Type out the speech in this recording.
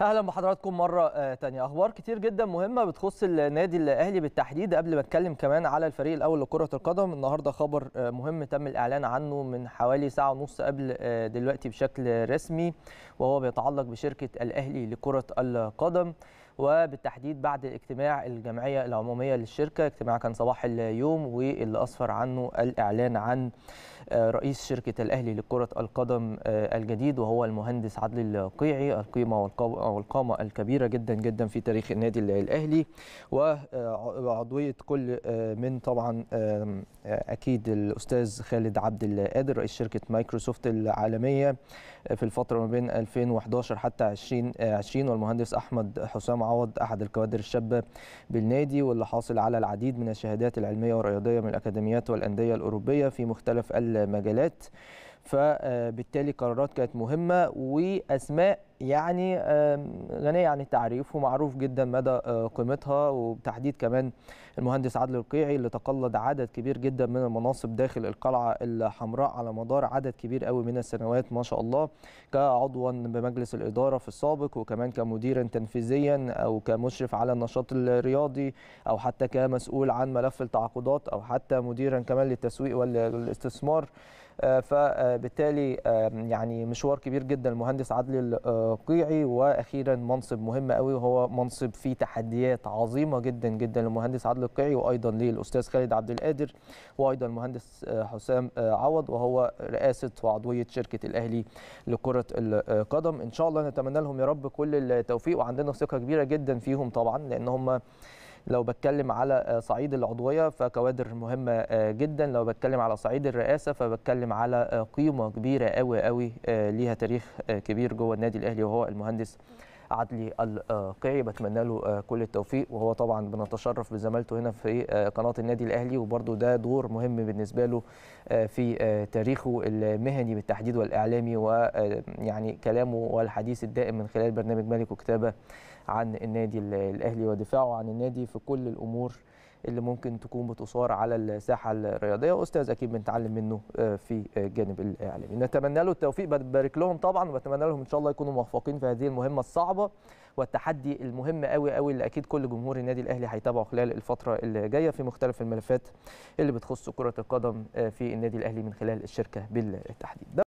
اهلا بحضراتكم مره آه، تانية اخبار كتير جدا مهمه بتخص النادي الاهلي بالتحديد قبل ما اتكلم كمان على الفريق الاول لكره القدم النهارده خبر آه، مهم تم الاعلان عنه من حوالي ساعه ونص قبل آه، دلوقتي بشكل رسمي وهو بيتعلق بشركه الاهلي لكره القدم وبالتحديد بعد اجتماع الجمعيه العموميه للشركه اجتماع كان صباح اليوم واللي اسفر عنه الاعلان عن آه، رئيس شركه الاهلي لكره القدم آه، الجديد وهو المهندس عدلي القيعي القيمه والقامه الكبيره جدا جدا في تاريخ النادي الاهلي وعضويه آه، كل من طبعا اكيد الاستاذ خالد عبد القادر رئيس شركه مايكروسوفت العالميه في الفتره ما بين 2011 حتى 2020 والمهندس احمد حسام عوض احد الكوادر الشابه بالنادي واللي حاصل على العديد من الشهادات العلميه والرياضيه من الاكاديميات والانديه الاوروبيه في مختلف ال المجالات فبالتالي قرارات كانت مهمه واسماء يعني غنية عن يعني التعريف ومعروف جدا مدى آه، قيمتها وبتحديد كمان المهندس عادل القيعي اللي تقلد عدد كبير جدا من المناصب داخل القلعة الحمراء على مدار عدد كبير قوي من السنوات ما شاء الله كعضوا بمجلس الإدارة في السابق وكمان كمديرا تنفيذيا أو كمشرف على النشاط الرياضي أو حتى كمسؤول عن ملف التعاقدات أو حتى مديرا كمان للتسويق والاستثمار آه، فبالتالي يعني مشوار كبير جدا المهندس عادل آه، الوقيعي واخيرا منصب مهم قوي وهو منصب فيه تحديات عظيمه جدا جدا للمهندس عادل القيعي وايضا للاستاذ خالد عبد القادر وايضا المهندس آه، حسام آه، عوض وهو رئاسه وعضويه شركه الاهلي لكره القدم ان شاء الله نتمنى لهم يا رب كل التوفيق وعندنا ثقه كبيره جدا فيهم طبعا لان هم لو بتكلم على آه، صعيد العضويه فكوادر مهمه آه، جدا لو بتكلم على صعيد الرئاسه فبتكلم على آه، قيمه كبيره قوي قوي ليها تاريخ كبير جوه النادي الاهلي وهو المهندس عدلي القيعي بتمنى له آه، كل التوفيق وهو طبعا بنتشرف بزمالته هنا في آه، قناه النادي الاهلي وبرده ده دور مهم بالنسبه له آه، في تاريخه المهني بالتحديد والاعلامي ويعني كلامه والحديث الدائم من خلال برنامج ملك وكتابه عن النادي الاهلي ودفاعه عن النادي في كل الامور اللي ممكن تكون بتثار على الساحه الرياضيه واستاذ اكيد بنتعلم منه آه، في آه، الجانب الاعلامي نتمنى له التوفيق ببارك لهم طبعا وبتمنى لهم ان شاء الله يكونوا موفقين في هذه المهمه الصعبه والتحدي المهم قوي قوي اللي اكيد كل جمهور النادي الاهلي هيتابعه خلال الفتره اللي جايه في مختلف الملفات اللي بتخص كره القدم آه، في النادي الاهلي من خلال الشركه بالتحديد